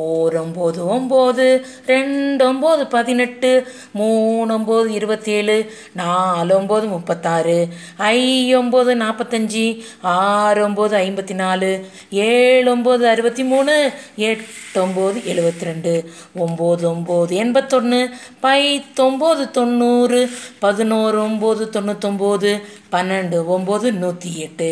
ஓரம்போது ஒம்பது ரெண்டொம்போது பதினெட்டு மூணொம்போது இருபத்தேழு நாலொம்போது முப்பத்தாறு ஐயொம்போது நாற்பத்தஞ்சி ஆறொம்பது ஐம்பத்தி நாலு ஏழொம்போது அறுபத்தி மூணு எட்டொம்பது எழுபத்தி ரெண்டு ஒம்பது ஒம்பது எண்பத்தொன்று பத்தொம்பது தொண்ணூறு பதினோரு ஒம்பது தொண்ணூத்தொம்போது பன்னெண்டு ஒம்பது நூற்றி எட்டு